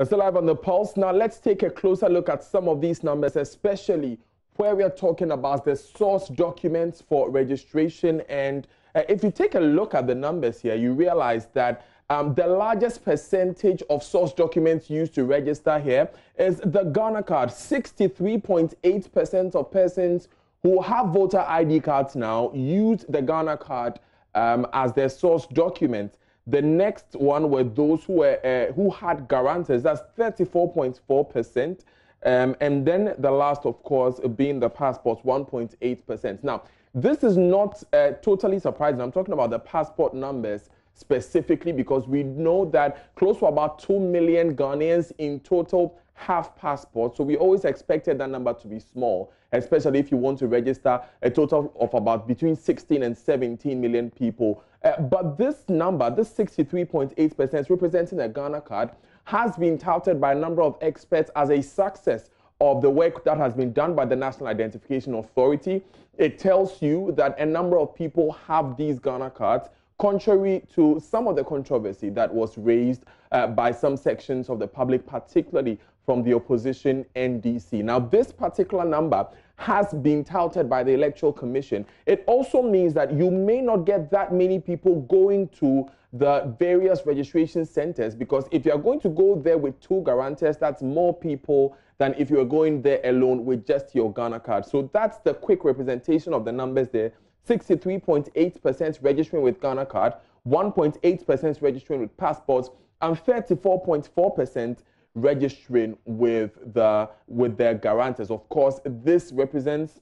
It's still live on the pulse. Now let's take a closer look at some of these numbers, especially where we are talking about the source documents for registration. And uh, if you take a look at the numbers here, you realize that um, the largest percentage of source documents used to register here is the Ghana card. 63.8% of persons who have voter ID cards now use the Ghana card um, as their source document. The next one were those who were uh, who had guarantors. That's 34.4 percent. Um, and then the last, of course, being the passports, 1.8%. Now, this is not uh, totally surprising. I'm talking about the passport numbers specifically because we know that close to about 2 million Ghanaians in total have passports, so we always expected that number to be small, especially if you want to register a total of about between 16 and 17 million people. Uh, but this number, this 63.8% representing a Ghana card, has been touted by a number of experts as a success of the work that has been done by the National Identification Authority. It tells you that a number of people have these Ghana cards contrary to some of the controversy that was raised uh, by some sections of the public, particularly from the opposition NDC. Now, this particular number has been touted by the Electoral Commission. It also means that you may not get that many people going to the various registration centers because if you're going to go there with two guarantors, that's more people than if you're going there alone with just your Ghana card. So that's the quick representation of the numbers there. 63.8% registering with Ghana Card, 1.8% registering with passports, and 34.4% registering with the with their guarantors. Of course, this represents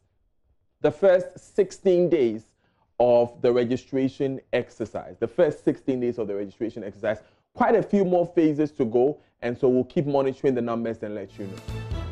the first 16 days of the registration exercise. The first 16 days of the registration exercise. Quite a few more phases to go, and so we'll keep monitoring the numbers and let you know.